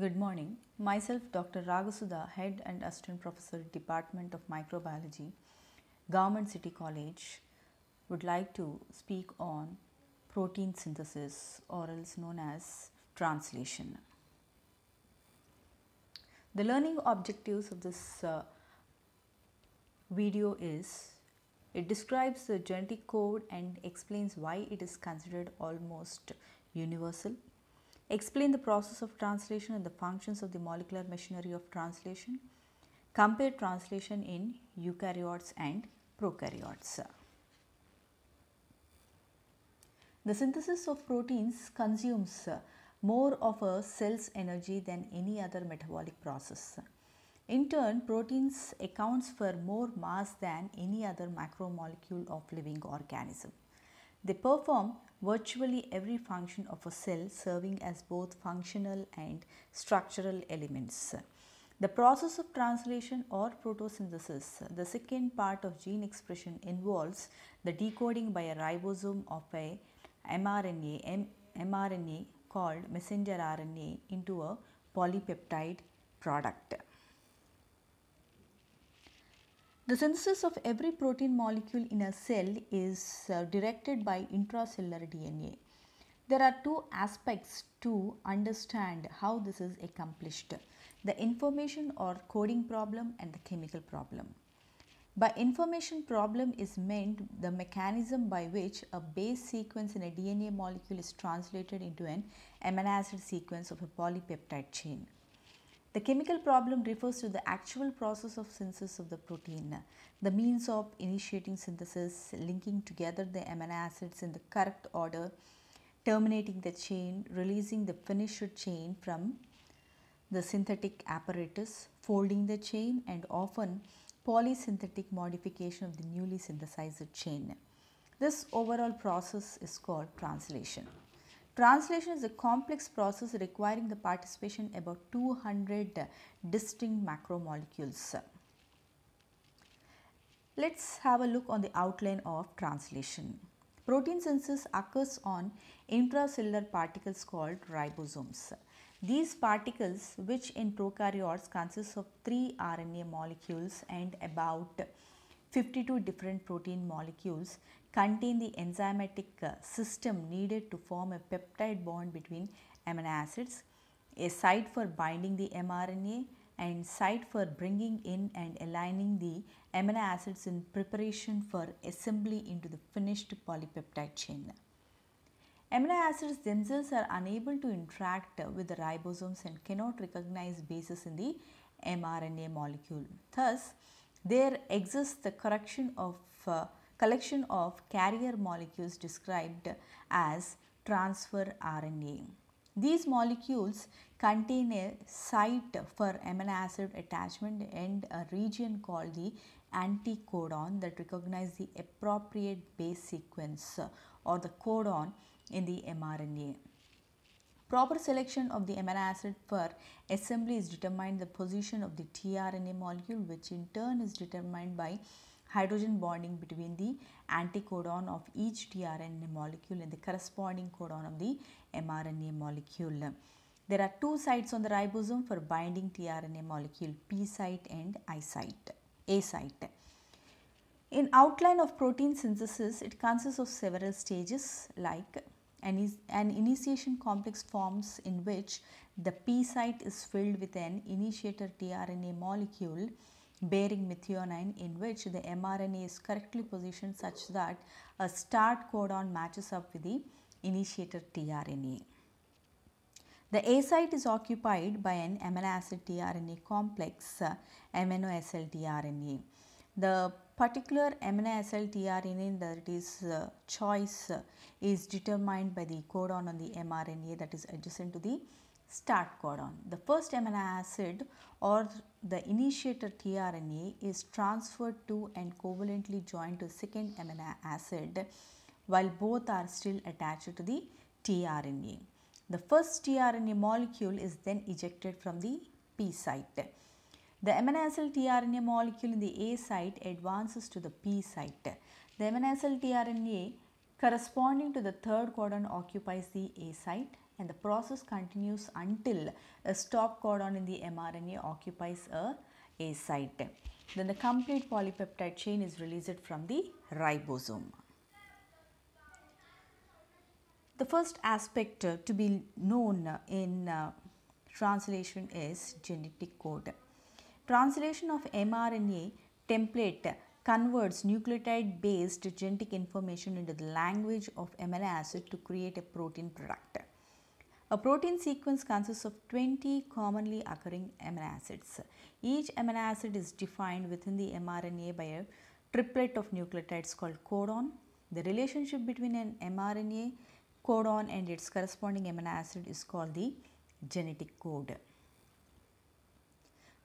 Good morning. Myself, Dr. Ragasudha, Head and Assistant Professor, Department of Microbiology, Government City College, would like to speak on protein synthesis, or else known as translation. The learning objectives of this uh, video is it describes the genetic code and explains why it is considered almost universal explain the process of translation and the functions of the molecular machinery of translation, compare translation in eukaryotes and prokaryotes. The synthesis of proteins consumes more of a cell's energy than any other metabolic process. In turn, proteins accounts for more mass than any other macromolecule of living organism. They perform virtually every function of a cell serving as both functional and structural elements. The process of translation or photosynthesis, the second part of gene expression involves the decoding by a ribosome of a mRNA, M mRNA called messenger RNA into a polypeptide product. The synthesis of every protein molecule in a cell is uh, directed by intracellular DNA. There are two aspects to understand how this is accomplished the information or coding problem and the chemical problem. By information problem is meant the mechanism by which a base sequence in a DNA molecule is translated into an amino acid sequence of a polypeptide chain. The chemical problem refers to the actual process of synthesis of the protein, the means of initiating synthesis, linking together the amino acids in the correct order, terminating the chain, releasing the finished chain from the synthetic apparatus, folding the chain and often polysynthetic modification of the newly synthesized chain. This overall process is called translation. Translation is a complex process requiring the participation about 200 distinct macromolecules. Let's have a look on the outline of translation. Protein synthesis occurs on intracellular particles called ribosomes. These particles which in prokaryotes consist of 3 RNA molecules and about 52 different protein molecules contain the enzymatic uh, system needed to form a peptide bond between amino acids, a site for binding the mRNA and site for bringing in and aligning the amino acids in preparation for assembly into the finished polypeptide chain. Amino acids themselves are unable to interact with the ribosomes and cannot recognize bases in the mRNA molecule. Thus, there exists the correction of uh, collection of carrier molecules described as transfer RNA. These molecules contain a site for amino acid attachment and a region called the anticodon that recognize the appropriate base sequence or the codon in the mRNA. Proper selection of the amino acid for assembly is determined the position of the tRNA molecule which in turn is determined by hydrogen bonding between the anticodon of each tRNA molecule and the corresponding codon of the mRNA molecule. There are two sites on the ribosome for binding tRNA molecule P site and I site, A site. In outline of protein synthesis, it consists of several stages like an, an initiation complex forms in which the P site is filled with an initiator tRNA molecule bearing methionine in which the mRNA is correctly positioned such that a start codon matches up with the initiator tRNA. The A site is occupied by an amino acid tRNA complex uh, MNOSL tRNA. The particular amino acid tRNA that is uh, choice uh, is determined by the codon on the mRNA that is adjacent to the start codon. The first amino acid or the initiator tRNA is transferred to and covalently joined to second amino acid while both are still attached to the tRNA. The first tRNA molecule is then ejected from the P site. The amino acid tRNA molecule in the A site advances to the P site. The amino acid tRNA corresponding to the third codon occupies the A site and the process continues until a stop codon in the mRNA occupies a A site. Then the complete polypeptide chain is released from the ribosome. The first aspect to be known in uh, translation is genetic code. Translation of mRNA template converts nucleotide based genetic information into the language of amino acid to create a protein product. A protein sequence consists of 20 commonly occurring amino acids. Each amino acid is defined within the mRNA by a triplet of nucleotides called codon. The relationship between an mRNA codon and its corresponding amino acid is called the genetic code.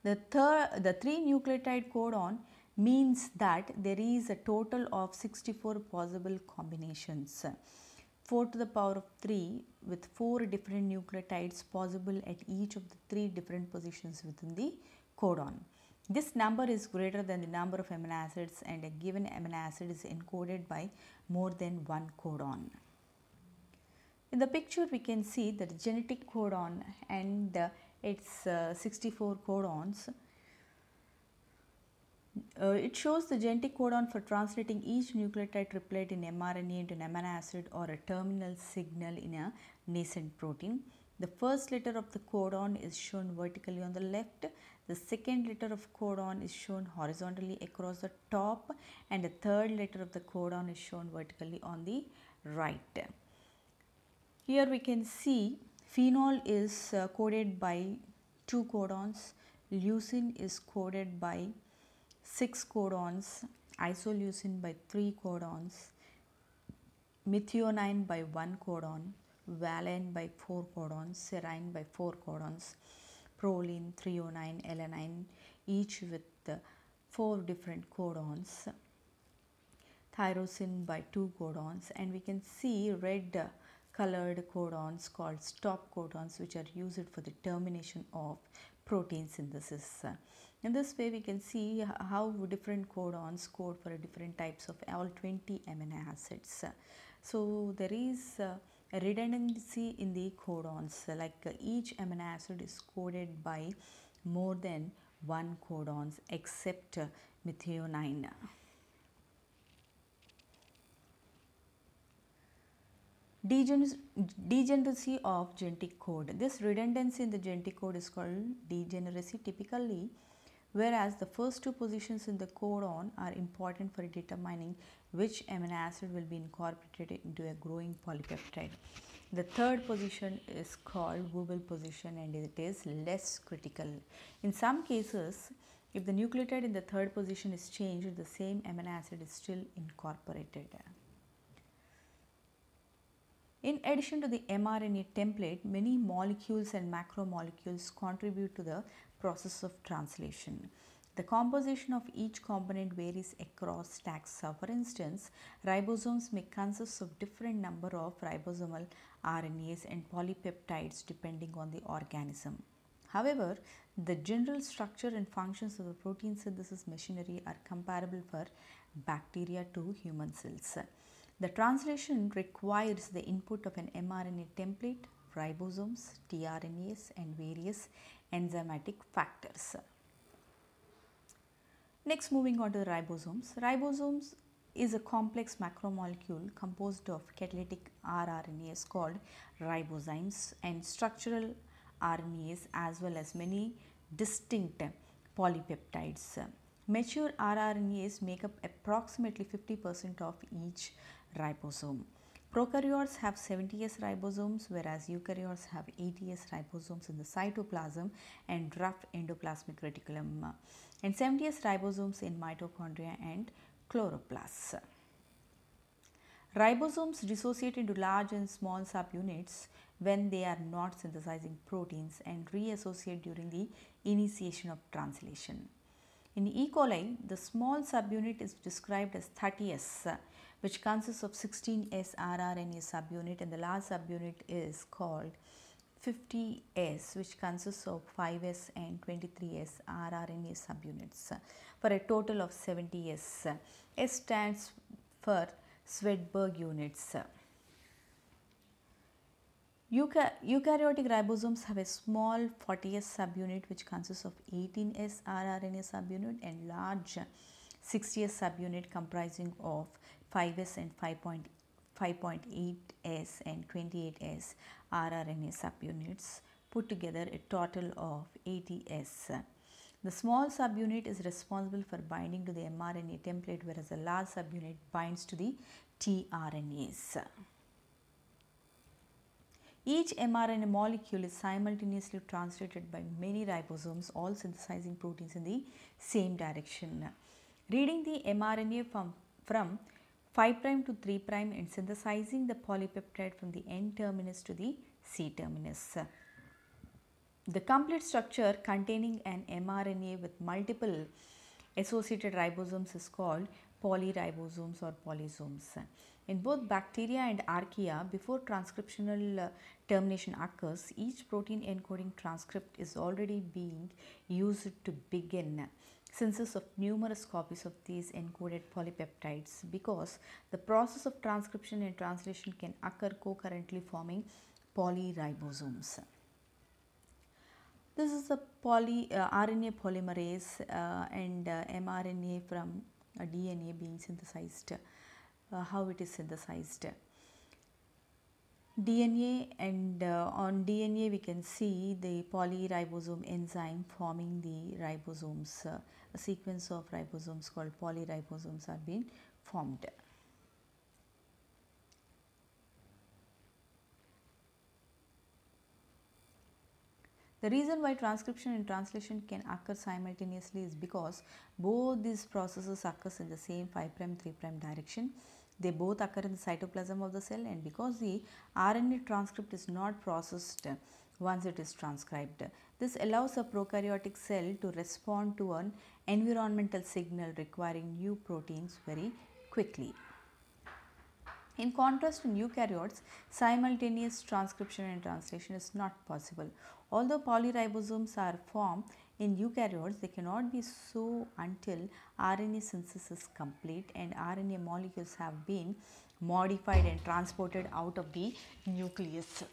The, third, the three nucleotide codon means that there is a total of 64 possible combinations. 4 to the power of 3 with 4 different nucleotides possible at each of the 3 different positions within the codon. This number is greater than the number of amino acids and a given amino acid is encoded by more than one codon. In the picture we can see that genetic codon and its uh, 64 codons uh, it shows the genetic codon for translating each nucleotide triplet in mRNA into an amino acid or a terminal signal in a nascent protein. The first letter of the codon is shown vertically on the left, the second letter of codon is shown horizontally across the top and the third letter of the codon is shown vertically on the right. Here we can see phenol is uh, coded by two codons, leucine is coded by 6 codons, isoleucine by 3 codons, methionine by 1 codon, valine by 4 codons, serine by 4 codons, proline, threonine, alanine each with 4 different codons, tyrosine by 2 codons and we can see red colored codons called stop codons which are used for the termination of protein synthesis. In this way we can see how different codons code for different types of all 20 amino acids. So there is redundancy in the codons like each amino acid is coded by more than one codons except methionine. degeneracy of genetic code. This redundancy in the genetic code is called degeneracy. Typically, whereas the first two positions in the codon are important for determining which amino acid will be incorporated into a growing polypeptide. The third position is called wobble position and it is less critical. In some cases, if the nucleotide in the third position is changed, the same amino acid is still incorporated. In addition to the mRNA template, many molecules and macromolecules contribute to the process of translation. The composition of each component varies across taxa. For instance, ribosomes may consist of different number of ribosomal RNAs and polypeptides depending on the organism. However, the general structure and functions of the protein synthesis machinery are comparable for bacteria to human cells. The translation requires the input of an mRNA template, ribosomes, tRNAs and various enzymatic factors. Next moving on to the ribosomes. Ribosomes is a complex macromolecule composed of catalytic rRNAs called ribozymes and structural RNAs as well as many distinct polypeptides. Mature rRNAs make up approximately 50% of each ribosome. Prokaryotes have 70S ribosomes whereas eukaryotes have 80S ribosomes in the cytoplasm and rough endoplasmic reticulum and 70S ribosomes in mitochondria and chloroplasts. Ribosomes dissociate into large and small subunits when they are not synthesizing proteins and reassociate during the initiation of translation. In E. coli, the small subunit is described as 30S which consists of 16 SRR and a subunit and the last subunit is called 50S which consists of 5S and 23S RRNA subunits for a total of 70S. S stands for Swedberg units. Eukaryotic ribosomes have a small 40S subunit which consists of 18S rRNA subunit and large 60S subunit comprising of 5s and 5.8s and 28s RRNA subunits put together a total of 80s. The small subunit is responsible for binding to the mRNA template whereas the large subunit binds to the tRNAs. Each mRNA molecule is simultaneously translated by many ribosomes all synthesizing proteins in the same direction. Reading the mRNA from, from 5 prime to 3 prime and synthesizing the polypeptide from the N terminus to the C terminus. The complete structure containing an mRNA with multiple associated ribosomes is called polyribosomes or polysomes. In both bacteria and archaea, before transcriptional uh, termination occurs, each protein encoding transcript is already being used to begin synthesis of numerous copies of these encoded polypeptides because the process of transcription and translation can occur concurrently forming polyribosomes. This is the poly, uh, RNA polymerase uh, and uh, mRNA from uh, DNA being synthesized, uh, how it is synthesized. DNA and uh, on DNA we can see the polyribosome enzyme forming the ribosomes, uh, a sequence of ribosomes called polyribosomes are being formed. The reason why transcription and translation can occur simultaneously is because both these processes occur in the same 5 prime 3 prime direction they both occur in the cytoplasm of the cell and because the RNA transcript is not processed once it is transcribed. This allows a prokaryotic cell to respond to an environmental signal requiring new proteins very quickly. In contrast, to eukaryotes, simultaneous transcription and translation is not possible. Although polyribosomes are formed, in eukaryotes, they cannot be so until RNA synthesis is complete and RNA molecules have been modified and transported out of the nucleus.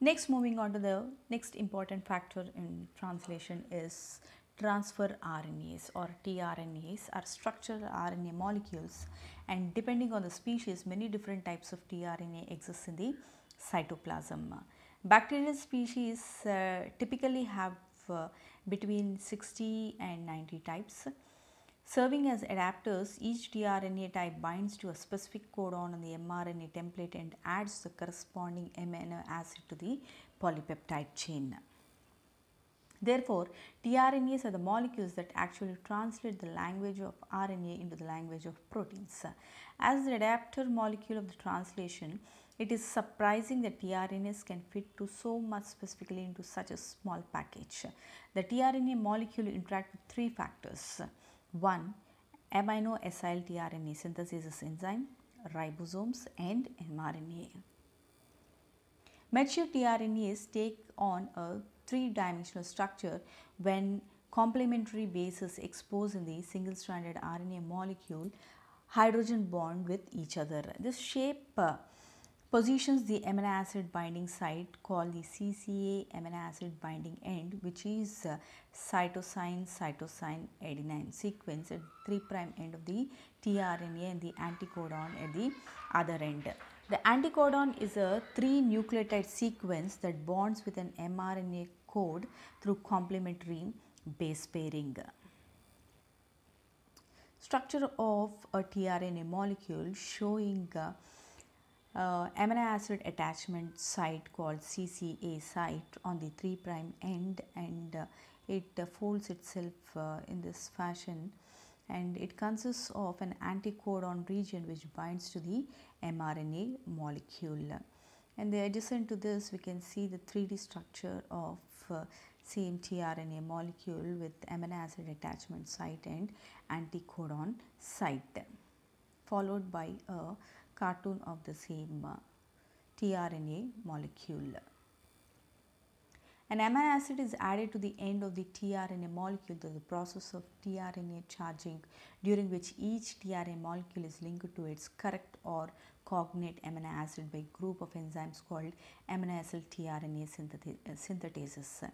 Next moving on to the next important factor in translation is transfer RNAs or tRNAs are structural RNA molecules and depending on the species many different types of tRNA exist in the cytoplasm. Bacterial species uh, typically have uh, between 60 and 90 types. Serving as adapters, each tRNA type binds to a specific codon on the mRNA template and adds the corresponding amino acid to the polypeptide chain. Therefore, tRNAs are the molecules that actually translate the language of RNA into the language of proteins. As the adapter molecule of the translation, it is surprising that tRNAs can fit to so much specifically into such a small package. The tRNA molecule interact with three factors. 1. Amino acyl tRNA synthesis enzyme, ribosomes and mRNA. Mature tRNAs take on a three-dimensional structure when complementary bases exposed in the single-stranded RNA molecule hydrogen bond with each other. This shape uh, positions the amino acid binding site called the CCA amino acid binding end which is uh, cytosine cytosine adenine sequence at 3 prime end of the tRNA and the anticodon at the other end. The anticodon is a 3 nucleotide sequence that bonds with an mRNA code through complementary base pairing. Structure of a tRNA molecule showing uh, uh, amino acid attachment site called CCA site on the 3 prime end and uh, it uh, folds itself uh, in this fashion and it consists of an anticodon region which binds to the mRNA molecule. And the adjacent to this we can see the 3D structure of CMTRNA uh, molecule with amino acid attachment site and anticodon site followed by a cartoon of the same uh, tRNA molecule. An amino acid is added to the end of the tRNA molecule through the process of tRNA charging during which each tRNA molecule is linked to its correct or cognate amino acid by a group of enzymes called amino acid tRNA uh, synthetases.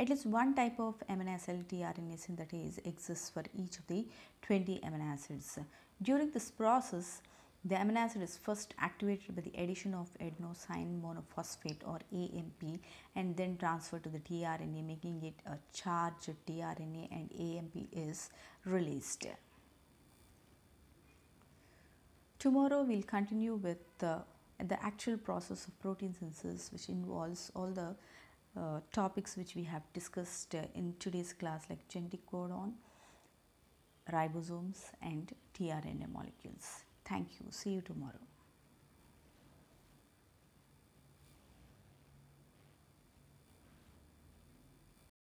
At least one type of amino acid tRNA synthetase exists for each of the 20 amino acids. During this process, the amino acid is first activated by the addition of adenosine monophosphate or AMP and then transferred to the tRNA making it a charged tRNA and AMP is released. Tomorrow we will continue with the, the actual process of protein synthesis which involves all the uh, topics which we have discussed uh, in today's class like genetic codon, ribosomes and tRNA molecules. Thank you. See you tomorrow.